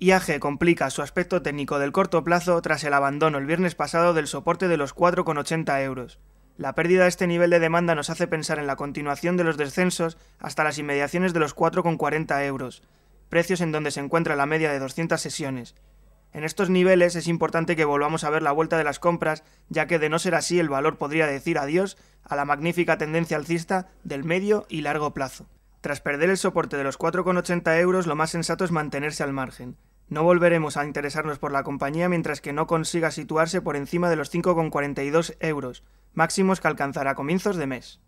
IAG complica su aspecto técnico del corto plazo tras el abandono el viernes pasado del soporte de los 4,80 euros. La pérdida de este nivel de demanda nos hace pensar en la continuación de los descensos hasta las inmediaciones de los 4,40 euros, precios en donde se encuentra la media de 200 sesiones. En estos niveles es importante que volvamos a ver la vuelta de las compras, ya que de no ser así el valor podría decir adiós a la magnífica tendencia alcista del medio y largo plazo. Tras perder el soporte de los 4,80 euros, lo más sensato es mantenerse al margen. No volveremos a interesarnos por la compañía mientras que no consiga situarse por encima de los 5,42 euros, máximos que alcanzará comienzos de mes.